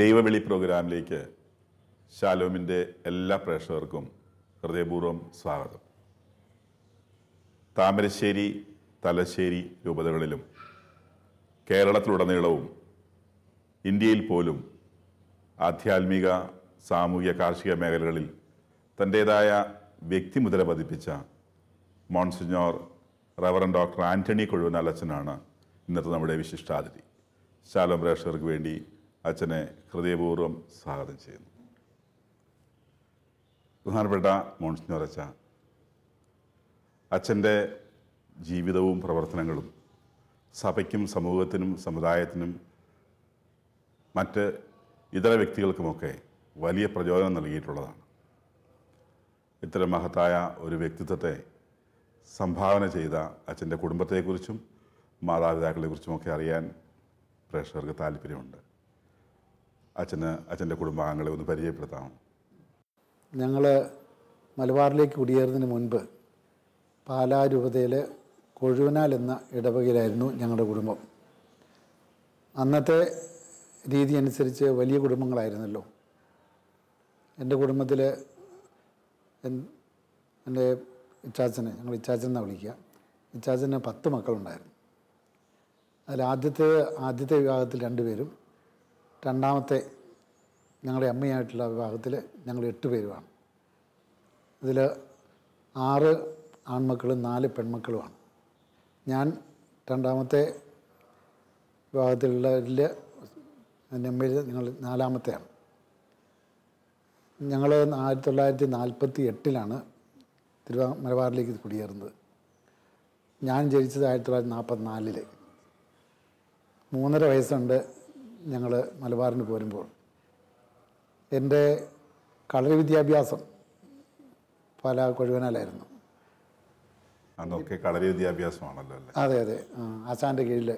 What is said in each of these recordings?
ദൈവവിളി പ്രോഗ്രാമിലേക്ക് ശാലോമിൻ്റെ എല്ലാ പ്രേക്ഷകർക്കും ഹൃദയപൂർവ്വം സ്വാഗതം താമരശ്ശേരി തലശ്ശേരി രൂപതകളിലും കേരളത്തിലുടനീളവും ഇന്ത്യയിൽ പോലും ആധ്യാത്മിക സാമൂഹിക കാർഷിക മേഖലകളിൽ തൻ്റേതായ വ്യക്തിമുദ്ര പതിപ്പിച്ച മോൺസിഞ്ഞോർ റവറൻ ഡോക്ടർ ആൻ്റണി കൊഴുവനാലച്ചനാണ് ഇന്നത്തെ നമ്മുടെ വിശിഷ്ടാതിഥി ശാലോം പ്രേക്ഷകർക്ക് വേണ്ടി അച്ഛനെ ഹൃദയപൂർവ്വം സ്വാഗതം ചെയ്യുന്നു ബഹുമാനപ്പെട്ട മോൺസിനോർ അച്ഛ അച്ഛൻ്റെ ജീവിതവും പ്രവർത്തനങ്ങളും സഭയ്ക്കും സമൂഹത്തിനും സമുദായത്തിനും മറ്റ് ഇതര വ്യക്തികൾക്കുമൊക്കെ വലിയ പ്രചോദനം നൽകിയിട്ടുള്ളതാണ് ഇത്തരം മഹത്തായ ഒരു വ്യക്തിത്വത്തെ സംഭാവന ചെയ്ത അച്ഛൻ്റെ കുടുംബത്തെക്കുറിച്ചും മാതാപിതാക്കളെക്കുറിച്ചുമൊക്കെ അറിയാൻ പ്രേക്ഷകർക്ക് താല്പര്യമുണ്ട് അച്ഛന് അച്ഛൻ്റെ കുടുംബാംഗങ്ങളെ ഒന്ന് പരിചയപ്പെടുത്താം ഞങ്ങൾ മലബാറിലേക്ക് കുടിയേറുന്നതിന് മുൻപ് പാലാ രൂപതയിലെ കൊഴുവനാൽ എന്ന ഇടവകയിലായിരുന്നു ഞങ്ങളുടെ കുടുംബം അന്നത്തെ രീതി അനുസരിച്ച് വലിയ കുടുംബങ്ങളായിരുന്നല്ലോ എൻ്റെ കുടുംബത്തിൽ എൻ്റെ ഇച്ചാച്ചനെ ഞങ്ങൾ ഇച്ചാച്ചൻ എന്നാണ് വിളിക്കുക ഇച്ചാച്ചന് പത്ത് മക്കളുണ്ടായിരുന്നു അതിൽ ആദ്യത്തെ ആദ്യത്തെ വിവാഹത്തിൽ രണ്ടുപേരും രണ്ടാമത്തെ ഞങ്ങളുടെ അമ്മയായിട്ടുള്ള വിഭാഗത്തിൽ ഞങ്ങൾ എട്ട് പേരുമാണ് ഇതിൽ ആറ് ആൺമക്കളും നാല് പെൺമക്കളുമാണ് ഞാൻ രണ്ടാമത്തെ വിഭാഗത്തിലുള്ളതിൽ അമ്മയിൽ ഞങ്ങൾ നാലാമത്തെയാണ് ഞങ്ങൾ ആയിരത്തി തൊള്ളായിരത്തി നാൽപ്പത്തി എട്ടിലാണ് തിരുവാ മലബാറിലേക്ക് കുടിയേറുന്നത് ഞാൻ ജനിച്ചത് ആയിരത്തി തൊള്ളായിരത്തി നാലിൽ മൂന്നര വയസ്സുണ്ട് ഞങ്ങൾ മലബാറിന് പോരുമ്പോൾ എൻ്റെ കളരി വിദ്യാഭ്യാസം പല കൊഴുവനാലായിരുന്നു അതൊക്കെ കളരി വിദ്യാഭ്യാസമാണല്ലോ അതെ അതെ ആശാൻ്റെ കീഴിൽ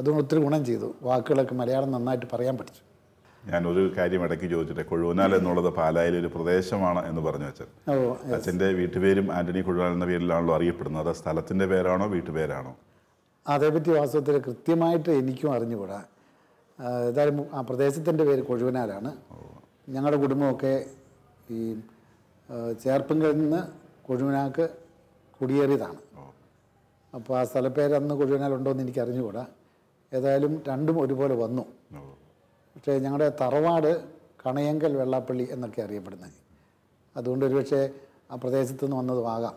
അതും ഒത്തിരി ഗുണം ചെയ്തു വാക്കുകളൊക്കെ മലയാളം നന്നായിട്ട് പറയാൻ പഠിച്ചു ഞാൻ ഒരു കാര്യം ഇടയ്ക്ക് ചോദിച്ചിട്ടെ കൊഴുവനാൽ എന്നുള്ളത് പാലായിലെ ഒരു പ്രദേശമാണ് എന്ന് പറഞ്ഞു വെച്ചാൽ അച്ഛൻ്റെ വീട്ടുപേരും ആന്റണി കൊഴുവനാൽ എന്ന പേരിലാണല്ലോ അറിയപ്പെടുന്നത് അത് സ്ഥലത്തിൻ്റെ പേരാണോ വീട്ടുപേരാണോ അതേപറ്റി വാസ്തവത്തിൽ കൃത്യമായിട്ട് എനിക്കും അറിഞ്ഞുകൂടാ ഏതായാലും ആ പ്രദേശത്തിൻ്റെ പേര് കൊഴുവനാലാണ് ഞങ്ങളുടെ കുടുംബമൊക്കെ ഈ ചേർപ്പുങ്കലിൽ നിന്ന് കൊഴുവനാക്ക് കുടിയേറിയതാണ് അപ്പോൾ ആ സ്ഥലപ്പേര് അന്ന് കൊഴുവനാലുണ്ടോയെന്ന് എനിക്ക് അറിഞ്ഞുകൂടാ ഏതായാലും രണ്ടും ഒരുപോലെ വന്നു പക്ഷേ ഞങ്ങളുടെ തറവാട് കണയങ്കൽ വെള്ളാപ്പള്ളി എന്നൊക്കെ അറിയപ്പെടുന്നത് അതുകൊണ്ട് ഒരുപക്ഷെ ആ പ്രദേശത്തു നിന്ന് വന്നതുമാകാം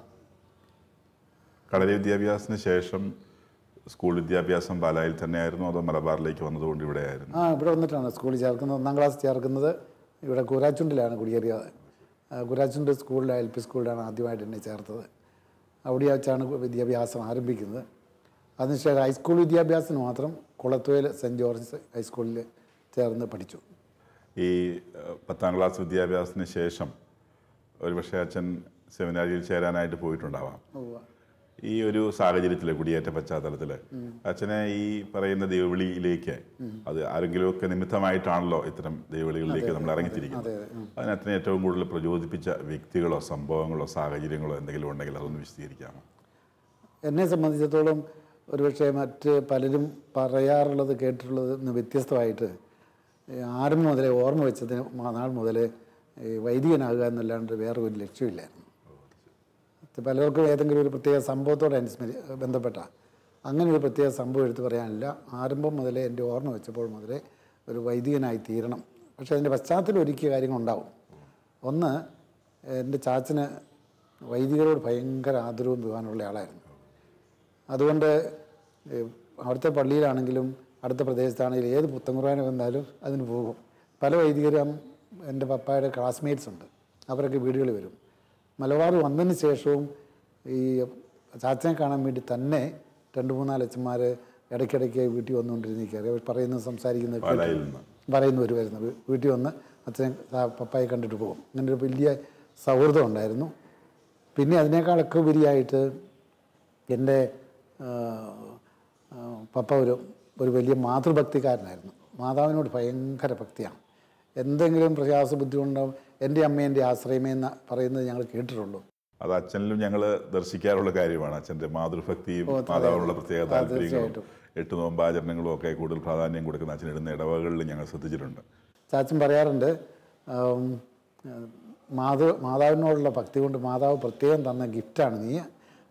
കളരി വിദ്യാഭ്യാസത്തിന് ശേഷം സ്കൂൾ വിദ്യാഭ്യാസം പാലായിൽ തന്നെയായിരുന്നു അതോ മലബാറിലേക്ക് വന്നതുകൊണ്ട് ഇവിടെ ആയിരുന്നു ആ ഇവിടെ വന്നിട്ടാണ് സ്കൂളിൽ ചേർക്കുന്നത് ഒന്നാം ക്ലാസ് ചേർക്കുന്നത് ഇവിടെ കുരാച്ചുണ്ടിലാണ് കുടിയേറിയത് കുരാച്ചുണ്ട് സ്കൂളിൽ എൽ പി സ്കൂളിലാണ് ആദ്യമായിട്ട് എന്നെ ചേർത്തത് അവിടെ വെച്ചാണ് വിദ്യാഭ്യാസം ആരംഭിക്കുന്നത് അതിനുശേഷം ഹൈസ്കൂൾ വിദ്യാഭ്യാസത്തിന് മാത്രം കുളത്തുവയിൽ സെൻറ്റ് ജോർജ് ഹൈസ്കൂളിൽ ചേർന്ന് പഠിച്ചു ഈ പത്താം ക്ലാസ് വിദ്യാഭ്യാസത്തിന് ശേഷം ഒരുപക്ഷെ അച്ഛൻ സെമിനാരിയിൽ ചേരാനായിട്ട് പോയിട്ടുണ്ടാവാം ഈ ഒരു സാഹചര്യത്തിൽ കുടിയേറ്റ പശ്ചാത്തലത്തിൽ അച്ഛനെ ഈ പറയുന്ന ദൈവവിളിയിലേക്ക് അത് ആരെങ്കിലുമൊക്കെ നിമിത്തമായിട്ടാണല്ലോ ഇത്തരം ദൈവവിളികളിലേക്ക് നമ്മൾ ഇറങ്ങിത്തിരിക്കുന്നത് അതിന് അച്ഛനെ ഏറ്റവും കൂടുതൽ പ്രചോദിപ്പിച്ച വ്യക്തികളോ സംഭവങ്ങളോ സാഹചര്യങ്ങളോ എന്തെങ്കിലും ഉണ്ടെങ്കിൽ അതൊന്ന് വിശദീകരിക്കാമോ എന്നെ സംബന്ധിച്ചിടത്തോളം ഒരുപക്ഷെ മറ്റ് പലരും പറയാറുള്ളത് കേട്ടിട്ടുള്ളത് നിന്ന് വ്യത്യസ്തമായിട്ട് ആരും മുതലേ ഓർമ്മ വെച്ചതിന് നാൾ മുതലേ വൈദികനാകുക എന്നല്ലാണ്ട് വേറെ ഒരു ലക്ഷ്യമില്ലായിരുന്നു പലർക്കും ഏതെങ്കിലും ഒരു പ്രത്യേക സംഭവത്തോട് അനുസ്മരി ബന്ധപ്പെട്ട അങ്ങനെ ഒരു പ്രത്യേക സംഭവം എടുത്തു പറയാനില്ല ആരംഭം മുതലേ എൻ്റെ ഓർമ്മ വെച്ചപ്പോൾ മുതലേ ഒരു വൈദികനായി തീരണം പക്ഷേ അതിൻ്റെ പശ്ചാത്തലം ഒരുക്കിയ കാര്യങ്ങളുണ്ടാവും ഒന്ന് എൻ്റെ ചാച്ചന് വൈദികരോട് ഭയങ്കര ആദരവും ബഹുമാനമുള്ള ആളായിരുന്നു അതുകൊണ്ട് അവിടുത്തെ പള്ളിയിലാണെങ്കിലും അടുത്ത പ്രദേശത്താണെങ്കിലും ഏത് കുറവാനും വന്നാലും അതിന് പോകും പല വൈദികരും എൻ്റെ പപ്പായുടെ ക്ലാസ്മേറ്റ്സ് ഉണ്ട് അവരൊക്കെ വീടുകളിൽ വരും മലബാർ വന്നതിന് ശേഷവും ഈ ചാച്ചനെ കാണാൻ വേണ്ടി തന്നെ രണ്ട് മൂന്നാല് അച്ഛന്മാർ ഇടയ്ക്കിടയ്ക്ക് വീട്ടിൽ വന്നുകൊണ്ടിരുന്നിരിക്കുക അവർ പറയുന്നത് സംസാരിക്കുന്നത് പറയുന്നവർ വരുന്നത് വീട്ടിൽ വന്ന് അച്ഛനെ പപ്പായെ കണ്ടിട്ട് പോകും അങ്ങനെ ഒരു വലിയ സൗഹൃദം ഉണ്ടായിരുന്നു പിന്നെ അതിനേക്കാളൊക്കെ ഉപരിയായിട്ട് എൻ്റെ പപ്പ ഒരു ഒരു വലിയ മാതൃഭക്തിക്കാരനായിരുന്നു മാതാവിനോട് ഭയങ്കര ഭക്തിയാണ് എന്തെങ്കിലും പ്രയാസ ബുദ്ധിമുട്ടുണ്ടാവും എൻ്റെ അമ്മേൻ്റെ എൻ്റെ ആശ്രയമേ എന്ന് പറയുന്നത് ഞങ്ങൾ കേട്ടിട്ടുള്ളൂ അത് അച്ഛനിലും ഞങ്ങൾ ദർശിക്കാറുള്ള കാര്യമാണ് അച്ഛൻ്റെ മാതൃഭക്തിയും മാതാവിനുള്ള പ്രത്യേക താല്പര്യങ്ങളും എട്ട് നോമ്പാചരണങ്ങളും ഒക്കെ കൂടുതൽ പ്രാധാന്യം കൊടുക്കുന്ന അച്ഛൻ ഇടുന്ന ഇടവകളിൽ ഞങ്ങൾ ശ്രദ്ധിച്ചിട്ടുണ്ട് ചാച്ചൻ പറയാറുണ്ട് മാതൃ മാതാവിനോടുള്ള ഭക്തി കൊണ്ട് മാതാവ് പ്രത്യേകം തന്ന ഗിഫ്റ്റാണ് നീ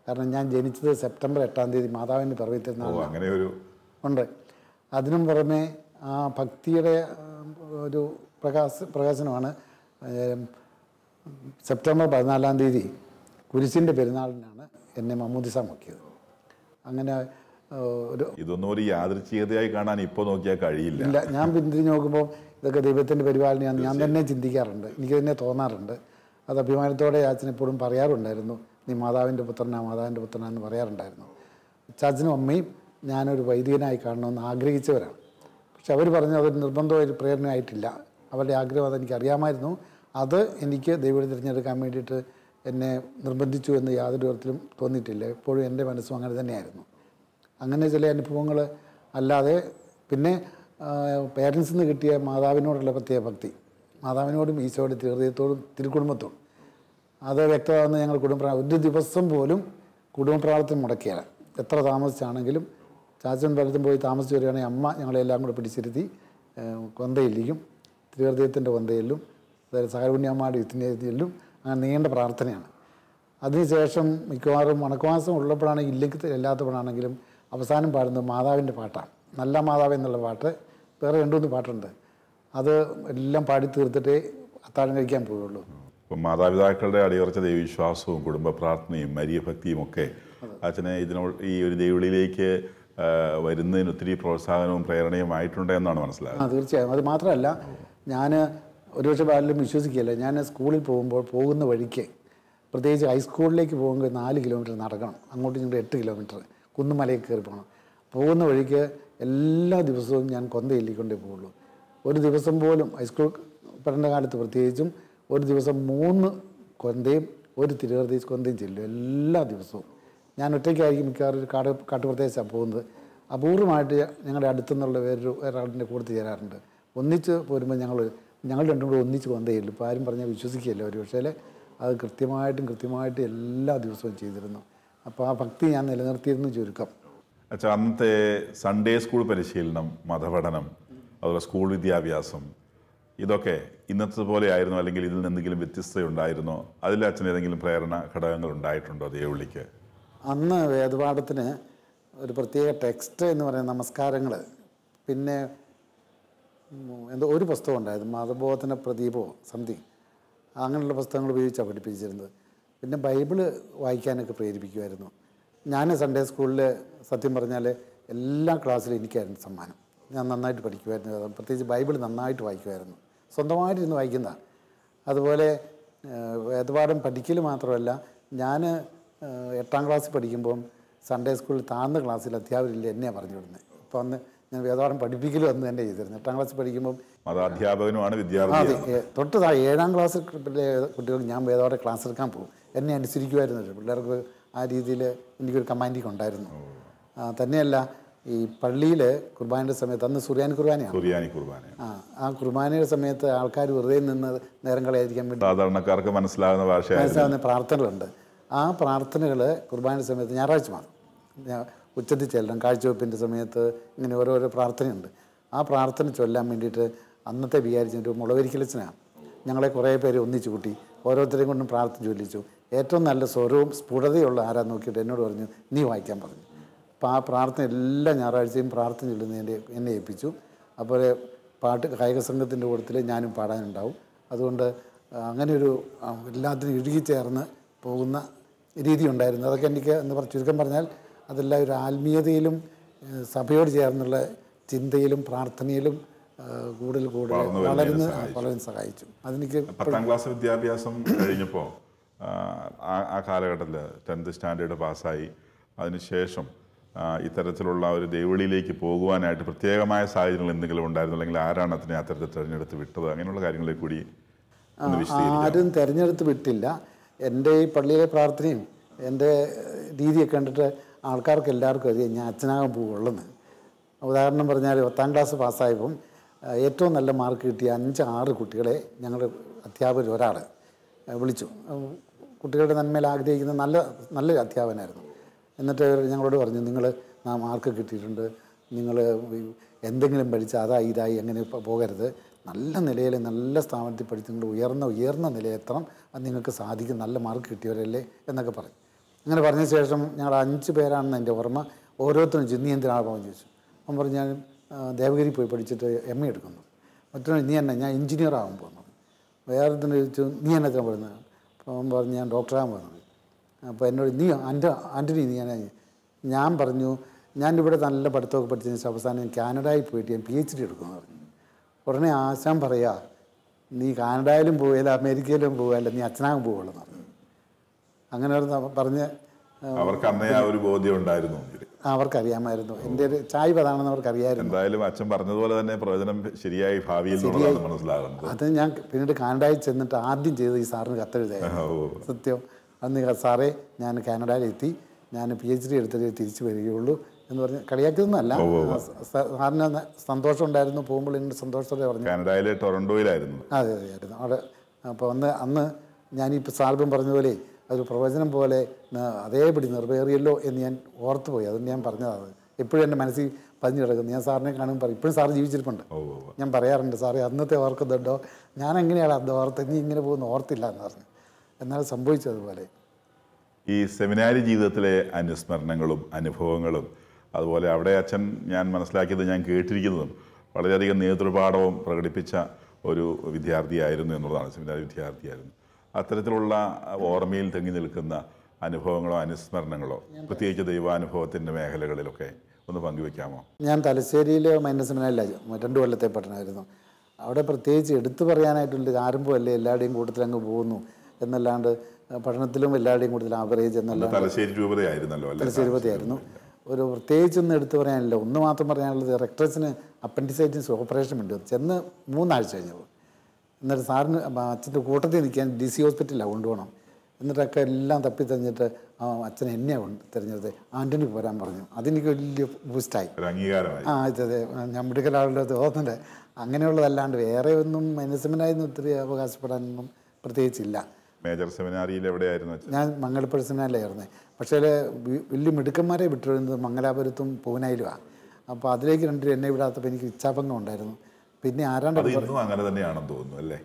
കാരണം ഞാൻ ജനിച്ചത് സെപ്റ്റംബർ എട്ടാം തീയതി മാതാവിൻ്റെ പർവ്വത്തിരുന്നാണ് അങ്ങനെ ഒരു ഉണ്ട് അതിനും പുറമെ ആ ഭക്തിയുടെ ഒരു പ്രകാശ പ്രകാശനമാണ് സെപ്റ്റംബർ പതിനാലാം തീയതി കുരിശിൻ്റെ പെരുന്നാളിനാണ് എന്നെ മമ്മൂദിസ മുക്കിയത് അങ്ങനെ ഒരു ഇതൊന്നും ഒരു യാദൃച്ഛികതയായി കാണാൻ ഇപ്പോൾ നോക്കിയാൽ കഴിയില്ല ഇല്ല ഞാൻ പിന്തിരിഞ്ഞ് നോക്കുമ്പോൾ ഇതൊക്കെ ദൈവത്തിൻ്റെ പരിപാലനയാണ് ഞാൻ തന്നെ ചിന്തിക്കാറുണ്ട് എനിക്ക് തന്നെ തോന്നാറുണ്ട് അത് അഭിമാനത്തോടെ അച്ഛൻ എപ്പോഴും പറയാറുണ്ടായിരുന്നു നീ മാതാവിൻ്റെ പുത്രനാ മാതാവിൻ്റെ പുത്രനാന്ന് പറയാറുണ്ടായിരുന്നു ചാച്ചനും അമ്മയും ഞാനൊരു വൈദികനായി കാണണമെന്ന് ആഗ്രഹിച്ചവരാണ് പക്ഷെ അവർ പറഞ്ഞു അതൊരു നിർബന്ധമായ പ്രേരണയായിട്ടില്ല അവരുടെ ആഗ്രഹം അതെനിക്ക് അറിയാമായിരുന്നു അത് എനിക്ക് ദൈവം തിരഞ്ഞെടുക്കാൻ വേണ്ടിയിട്ട് എന്നെ നിർബന്ധിച്ചു എന്ന് യാതൊരു തരത്തിലും തോന്നിയിട്ടില്ല എപ്പോഴും എൻ്റെ മനസ്സും അങ്ങനെ തന്നെയായിരുന്നു അങ്ങനെ ചില അനുഭവങ്ങൾ അല്ലാതെ പിന്നെ പേരൻസിൽ നിന്ന് കിട്ടിയ മാതാവിനോടുള്ള പ്രത്യേക ഭക്തി മാതാവിനോടും ഈശോയുടെ ഹൃദയത്തോടും തിരുക്കുടുംബത്തോടും അത് വ്യക്തമാകുന്ന ഞങ്ങൾ കുടുംബ ഒരു ദിവസം പോലും കുടുംബപ്രാർത്ഥന മുടക്കിയാണ് എത്ര താമസിച്ചാണെങ്കിലും ചാച്ചൻ പലത്തും പോയി താമസിച്ച് വരികയാണെങ്കിൽ അമ്മ ഞങ്ങളെല്ലാം കൂടെ പിടിച്ചിരുത്തി കൊന്തയില്ലിക്കും ശ്രീഹൃദയത്തിൻ്റെ വന്തയിലും അതായത് സഹരപുണ്യാമ്മയുടെ യുദ്ധനീതിയിലും അങ്ങനെ നീണ്ട പ്രാർത്ഥനയാണ് അതിനുശേഷം മിക്കവാറും മണക്കുമാസം ഉള്ളപ്പോഴാണെങ്കിൽ ഇല്ലെങ്കിൽ ഇല്ലാത്തപ്പോഴാണെങ്കിലും അവസാനം പാടുന്നത് മാതാവിൻ്റെ പാട്ടാണ് നല്ല മാതാവ് എന്നുള്ള പാട്ട് വേറെ രണ്ടുമൂന്ന് പാട്ടുണ്ട് അത് എല്ലാം പാടി തീർത്തിട്ടേ അത്താഴം കഴിക്കാൻ പോവുള്ളൂ ഇപ്പം മാതാപിതാക്കളുടെ അടിയുറച്ച ദൈവവിശ്വാസവും കുടുംബ പ്രാർത്ഥനയും ഭക്തിയും ഒക്കെ അച്ഛനെ ഇതിനോ ഈ ഒരു ദൈവളിയിലേക്ക് വരുന്നതിന് ഒത്തിരി പ്രോത്സാഹനവും പ്രേരണയും ആയിട്ടുണ്ട് എന്നാണ് മനസ്സിലാക്കുന്നത് ആ തീർച്ചയായും അത് മാത്രമല്ല ഞാൻ ഒരുപക്ഷെ ആരിലും വിശ്വസിക്കില്ല ഞാൻ സ്കൂളിൽ പോകുമ്പോൾ പോകുന്ന വഴിക്ക് പ്രത്യേകിച്ച് ഹൈസ്കൂളിലേക്ക് പോകുമ്പോൾ നാല് കിലോമീറ്റർ നടക്കണം അങ്ങോട്ടും ഇങ്ങോട്ട് എട്ട് കിലോമീറ്റർ കുന്നുമലയിൽ കയറി പോകണം പോകുന്ന വഴിക്ക് എല്ലാ ദിവസവും ഞാൻ കൊന്ത എല്ലിക്കൊണ്ടേ പോകുള്ളൂ ഒരു ദിവസം പോലും ഹൈസ്കൂൾ പഠന കാലത്ത് പ്രത്യേകിച്ചും ഒരു ദിവസം മൂന്ന് കൊന്തയും ഒരു തിരുവറുതി കൊന്തയും ചെല്ലും എല്ലാ ദിവസവും ഞാൻ ഒറ്റയ്ക്കായിരിക്കും മിക്കവാറും കാട് കാട്ടുപ്രദേശമാണ് പോകുന്നത് അപൂർവമായിട്ട് ഞങ്ങളുടെ അടുത്തുനിന്നുള്ള വേറൊരു വേറെ ആളിൻ്റെ കൂടുതൽ ചേരാറുണ്ട് ഒന്നിച്ച് പോരുമ്പോൾ ഞങ്ങൾ ഞങ്ങൾ രണ്ടും കൂടെ ഒന്നിച്ച് വന്നേയില്ല ഇപ്പോൾ ആരും പറഞ്ഞാൽ വിശ്വസിക്കുകയില്ല ഒരു പക്ഷേ അത് കൃത്യമായിട്ടും കൃത്യമായിട്ടും എല്ലാ ദിവസവും ചെയ്തിരുന്നു അപ്പോൾ ആ ഭക്തി ഞാൻ നിലനിർത്തിയിരുന്നു ചുരുക്കം അച്ഛാ അന്നത്തെ സൺഡേ സ്കൂൾ പരിശീലനം മതപഠനം അതുപോലെ സ്കൂൾ വിദ്യാഭ്യാസം ഇതൊക്കെ ഇന്നത്തെ പോലെ ആയിരുന്നു അല്ലെങ്കിൽ ഇതിൽ നിന്നെങ്കിലും വ്യത്യസ്ത ഉണ്ടായിരുന്നോ അതിൽ അച്ഛൻ ഏതെങ്കിലും പ്രേരണ ഘടകങ്ങൾ ഉണ്ടായിട്ടുണ്ടോ ദേവുള്ളിക്ക് അന്ന് വേദപാഠത്തിന് ഒരു പ്രത്യേക ടെക്സ്റ്റ് എന്ന് പറയുന്ന നമസ്കാരങ്ങൾ പിന്നെ എന്തോ ഒരു പുസ്തകം ഉണ്ടായിരുന്നു മതബോധന പ്രദീപോ സംതിങ് അങ്ങനെയുള്ള പുസ്തകങ്ങൾ ഉപയോഗിച്ചാണ് പഠിപ്പിച്ചിരുന്നത് പിന്നെ ബൈബിള് വായിക്കാനൊക്കെ പ്രേരിപ്പിക്കുമായിരുന്നു ഞാൻ സൺഡേ സ്കൂളിൽ സത്യം പറഞ്ഞാൽ എല്ലാ ക്ലാസ്സിലും എനിക്കായിരുന്നു സമ്മാനം ഞാൻ നന്നായിട്ട് പഠിക്കുമായിരുന്നു പ്രത്യേകിച്ച് ബൈബിൾ നന്നായിട്ട് വായിക്കുമായിരുന്നു സ്വന്തമായിട്ടിരുന്ന് വായിക്കുന്നതാണ് അതുപോലെ വേദപാഠം പഠിക്കൽ മാത്രമല്ല ഞാൻ എട്ടാം ക്ലാസ്സിൽ പഠിക്കുമ്പം സൺഡേ സ്കൂളിൽ താഴ്ന്ന ക്ലാസ്സിൽ അധ്യാപകരില്ല എന്നെയാണ് പറഞ്ഞു വിടുന്നത് അപ്പോൾ അന്ന് ഞാൻ വേദവാരം പഠിപ്പിക്കലും അന്ന് തന്നെ ചെയ്തിരുന്നു എട്ടാം ക്ലാസ്സിൽ പഠിക്കുമ്പോൾ മതാധ്യാപകനുമാണ് വിദ്യാർത്ഥി തൊട്ട് താഴെ ഏഴാം ക്ലാസ്സിൽ കുട്ടികൾക്ക് ഞാൻ വേദപാഠം ക്ലാസ് എടുക്കാൻ പോകും എന്നെ അനുസരിക്കുമായിരുന്നു പിള്ളേർക്ക് ആ രീതിയിൽ എനിക്കൊരു കമാൻഡിങ് ഉണ്ടായിരുന്നു തന്നെയല്ല ഈ പള്ളിയിൽ കുർബാനയുടെ സമയത്ത് അന്ന് സുറിയാനി കുർബാനയാണ് ആ ആ കുർബാനയുടെ സമയത്ത് ആൾക്കാർ വെറുതെ നിന്ന് നേരം കളയായിരിക്കാൻ വേണ്ടി സാധാരണക്കാർക്ക് മനസ്സിലാകുന്ന ഭാഷ മനസ്സിലാകുന്ന പ്രാർത്ഥനകളുണ്ട് ആ പ്രാർത്ഥനകൾ കുർബാനയുടെ സമയത്ത് ഞായറാഴ്ച മാറും ഉച്ചത്തിൽ ചെല്ലണം കാഴ്ചവെപ്പിൻ്റെ സമയത്ത് ഇങ്ങനെ ഓരോരോ പ്രാർത്ഥനയുണ്ട് ആ പ്രാർത്ഥന ചൊല്ലാൻ വേണ്ടിയിട്ട് അന്നത്തെ വിചാരിച്ചൊരു മുളവരിക്കലച്ചനാണ് ഞങ്ങളെ കുറേ പേര് ഒന്നിച്ചു കൂട്ടി ഓരോരുത്തരെയും കൊണ്ടും പ്രാർത്ഥന ചൊല്ലിച്ചു ഏറ്റവും നല്ല സ്വരവും സ്ഫുടതയുള്ള ആരാ നോക്കിയിട്ട് എന്നോട് പറഞ്ഞു നീ വായിക്കാൻ പറഞ്ഞു അപ്പോൾ ആ പ്രാർത്ഥന എല്ലാ ഞായറാഴ്ചയും പ്രാർത്ഥന ചൊല്ലുന്നതിൻ്റെ എന്നെ ഏൽപ്പിച്ചു അതുപോലെ പാട്ട് കായിക സംഘത്തിൻ്റെ കൂട്ടത്തിൽ ഞാനും പാടാനുണ്ടാവും അതുകൊണ്ട് അങ്ങനെ ഒരു എല്ലാത്തിനും ചേർന്ന് പോകുന്ന രീതി ഉണ്ടായിരുന്നു അതൊക്കെ എനിക്ക് എന്ന് ചുരുക്കം പറഞ്ഞാൽ അതെല്ലാം ഒരു ആത്മീയതയിലും സഭയോട് ചേർന്നുള്ള ചിന്തയിലും പ്രാർത്ഥനയിലും കൂടുതൽ കൂടുതൽ വളരുന്ന വളരാൻ സഹായിച്ചു അതെനിക്ക് പത്താം ക്ലാസ് വിദ്യാഭ്യാസം കഴിഞ്ഞപ്പോൾ ആ കാലഘട്ടത്തിൽ ടെൻത്ത് സ്റ്റാൻഡേർഡ് പാസ്സായി അതിനുശേഷം ഇത്തരത്തിലുള്ള ഒരു ദേവിളിയിലേക്ക് പോകുവാനായിട്ട് പ്രത്യേകമായ സാഹചര്യങ്ങൾ എന്തെങ്കിലും ഉണ്ടായിരുന്നു അല്ലെങ്കിൽ ആരാണ് അതിനെ അത്തരത്തിൽ തിരഞ്ഞെടുത്ത് വിട്ടത് അങ്ങനെയുള്ള കാര്യങ്ങളെ കൂടി ആരും തിരഞ്ഞെടുത്ത് വിട്ടില്ല എൻ്റെ ഈ പള്ളിയിലെ പ്രാർത്ഥനയും എൻ്റെ രീതിയൊക്കെ കണ്ടിട്ട് ആൾക്കാർക്ക് എല്ലാവർക്കും അറിയാം ഞാൻ അച്ഛനാകാൻ പോവുള്ളെന്ന് ഉദാഹരണം പറഞ്ഞാൽ പത്താം ക്ലാസ് പാസ്സായപ്പം ഏറ്റവും നല്ല മാർക്ക് കിട്ടിയ അഞ്ച് ആറ് കുട്ടികളെ ഞങ്ങളുടെ അധ്യാപകർ ഒരാൾ വിളിച്ചു കുട്ടികളുടെ നന്മയിൽ ആഗ്രഹിക്കുന്ന നല്ല നല്ല അധ്യാപനായിരുന്നു എന്നിട്ട് ഞങ്ങളോട് പറഞ്ഞു നിങ്ങൾ ആ മാർക്ക് കിട്ടിയിട്ടുണ്ട് നിങ്ങൾ എന്തെങ്കിലും പഠിച്ച് അതായി ഇതായി അങ്ങനെ പോകരുത് നല്ല നിലയിൽ നല്ല സ്ഥാപനത്തിൽ പഠിച്ച് നിങ്ങൾ ഉയർന്ന ഉയർന്ന നിലയെത്തണം അത് നിങ്ങൾക്ക് സാധിക്കും നല്ല മാർക്ക് കിട്ടിയവരല്ലേ എന്നൊക്കെ പറഞ്ഞു അങ്ങനെ പറഞ്ഞ ശേഷം ഞങ്ങൾ അഞ്ച് പേരാണെന്ന് എൻ്റെ ഓർമ്മ ഓരോരുത്തരും ചിന്തി നീ എന്തിനാണ് പോകാൻ ചോദിച്ചു അവൻ പറഞ്ഞു ഞാൻ ദേവഗിരി പോയി പഠിച്ചിട്ട് എം എ എടുക്കുന്നു മറ്റൊരു നീ എന്നെ ഞാൻ എഞ്ചിനീയർ ആകാൻ പോകുന്നു വേറെ തന്നെ ചോദിച്ചു നീ എന്നെ എത്ര പറയുന്നത് അപ്പോൾ അവൻ പറഞ്ഞു ഞാൻ ഡോക്ടറാകാൻ പോകുന്നത് അപ്പോൾ എന്നോട് നീ ആൻ്റ ആൻ്റണി നീ ഞാൻ ഞാൻ പറഞ്ഞു ഞാൻ ഇവിടെ നല്ല പഠിത്തമൊക്കെ പഠിച്ചതിന് ശേഷം അവസാനം കാനഡയിൽ പോയിട്ട് ഞാൻ പി എച്ച് ഡി എടുക്കുമെന്ന് പറഞ്ഞു ഉടനെ ആശാൻ പറയാ നീ കാനഡയിലും പോവുകയില്ല അമേരിക്കയിലും പോവുകയില്ല നീ അച്ഛനാകും പോവുകയുള്ളൂ അങ്ങനെ ഒരു പറഞ്ഞ് അവർക്ക് അന്നേ ആ ഒരു ബോധ്യം ഉണ്ടായിരുന്നു അവർക്കറിയാമായിരുന്നു എന്റെ ഒരു ചായ്വ് അവർക്ക് അറിയാമായിരുന്നു എന്തായാലും അച്ഛൻ പറഞ്ഞതുപോലെ തന്നെ പ്രവചനം ശരിയായി ഭാവിയിൽ മനസ്സിലാകുന്നു അത് ഞാൻ പിന്നീട് കാനഡയിൽ ചെന്നിട്ട് ആദ്യം ചെയ്ത് ഈ സാറിന് കത്തെഴുതായി സത്യം അന്ന് സാറേ ഞാൻ കാനഡയിലെത്തി ഞാൻ പി എച്ച് ഡി എടുത്തിട്ട് തിരിച്ചു വരികയുള്ളൂ എന്ന് പറഞ്ഞ് കളിയാക്കിയതൊന്നല്ല സാറിന് സന്തോഷം ഉണ്ടായിരുന്നു പോകുമ്പോൾ എന്നോട് സന്തോഷത്തോടെ പറഞ്ഞു കാനഡയിലെ ടൊറണ്ടോയിലായിരുന്നു അതെ അതെ ആയിരുന്നു അവിടെ അപ്പോൾ അന്ന് അന്ന് ഞാനിപ്പോൾ സാറിപ്പം പറഞ്ഞതുപോലെ അതൊരു പ്രവചനം പോലെ അതേപടി നിറവേറിയല്ലോ എന്ന് ഞാൻ ഓർത്തുപോയി അതുകൊണ്ട് ഞാൻ പറഞ്ഞതാണ് എപ്പോഴും എൻ്റെ മനസ്സിൽ പതിഞ്ഞു കിടക്കുന്നു ഞാൻ സാറിനെ കാണുമ്പോൾ പറയും ഇപ്പോഴും സാർ ജീവിച്ചിരിപ്പുണ്ട് ഞാൻ പറയാറുണ്ട് സാറേ അന്നത്തെ ഓർക്കുന്നുണ്ടോ ഞാൻ എങ്ങനെയാണ് അന്ന് ഓർത്ത് നീ ഇങ്ങനെ പോകുന്ന ഓർത്തില്ല എന്ന് പറഞ്ഞു എന്നാൽ സംഭവിച്ചതുപോലെ ഈ സെമിനാരി ജീവിതത്തിലെ അനുസ്മരണങ്ങളും അനുഭവങ്ങളും അതുപോലെ അവിടെ അച്ഛൻ ഞാൻ മനസ്സിലാക്കിയത് ഞാൻ കേട്ടിരിക്കുന്നതും വളരെയധികം നേതൃപാഠവും പ്രകടിപ്പിച്ച ഒരു വിദ്യാർത്ഥിയായിരുന്നു എന്നുള്ളതാണ് സെമിനാരി വിദ്യാർത്ഥിയായിരുന്നു അത്തരത്തിലുള്ള ഓർമ്മയിൽ തെങ്ങി നിൽക്കുന്ന അനുഭവങ്ങളോ അനുസ്മരണങ്ങളോ പ്രത്യേകിച്ച് ദൈവാനുഭവത്തിൻ്റെ മേഖലകളിലൊക്കെ ഒന്ന് പങ്കുവെക്കാമോ ഞാൻ തലശ്ശേരിയിൽ മൈനസ്മനല്ല രണ്ടു കൊല്ലത്തെ പഠനമായിരുന്നു അവിടെ പ്രത്യേകിച്ച് എടുത്തു പറയാനായിട്ടുണ്ട് ആരംഭം അല്ലേ എല്ലാവരുടെയും കൂട്ടത്തിൽ അങ്ങ് പോകുന്നു എന്നല്ലാണ്ട് പഠനത്തിലും എല്ലാവരുടെയും കൂടുതൽ ആവറേജ് എന്നല്ല തലശ്ശേരി രൂപതയായിരുന്നല്ലോ തലശ്ശേരി രൂപതയായിരുന്നു ഒരു പ്രത്യേകിച്ചൊന്നും എടുത്തു പറയാനില്ല ഒന്ന് മാത്രം പറയാനുള്ളത് റെക്ടറസിന് അപ്പൻഡിസൈറ്റിന് ഓപ്പറേഷൻ ഉണ്ട് ചെന്ന് മൂന്നാഴ്ച കഴിഞ്ഞു എന്നിട്ട് സാറിന് അച്ഛൻ്റെ കൂട്ടത്തിൽ നിൽക്കാൻ ഡി സി ഹോസ്പിറ്റലിലാണ് കൊണ്ടുപോകണം എന്നിട്ടൊക്കെ എല്ലാം തപ്പി തെരഞ്ഞിട്ട് അച്ഛൻ എന്നെയാണ് തിരഞ്ഞെടുത്ത് ആൻ്റണി വരാൻ പറഞ്ഞു അതെനിക്ക് വലിയ ബൂസ്റ്റായി ആ അതെ അതെ ഞാൻ മെഡിക്കൽ ആളുടെ തോന്നുന്നുണ്ട് അങ്ങനെയുള്ളതല്ലാണ്ട് വേറെ ഒന്നും മനസ്സിനായിരുന്നു ഒത്തിരി അവകാശപ്പെടാനൊന്നും പ്രത്യേകിച്ചില്ല മേജർ സെമിനാരിയിൽ എവിടെയായിരുന്നു ഞാൻ മംഗലപ്പുഴ സെമിനാറിലായിരുന്നു പക്ഷേ വലിയ മിടുക്കന്മാരെ വിട്ടുവരുന്നത് മംഗലാപുരത്തും പൂനായിലുമാണ് അപ്പോൾ അതിലേക്ക് രണ്ടുപേരും എന്നെ വിടാത്തപ്പോൾ എനിക്ക് ഇച്ഛാഭംഗം ഉണ്ടായിരുന്നു പിന്നെ ആരാണ്ട് അങ്ങനെ തന്നെയാണെന്ന് തോന്നുന്നു അല്ലേ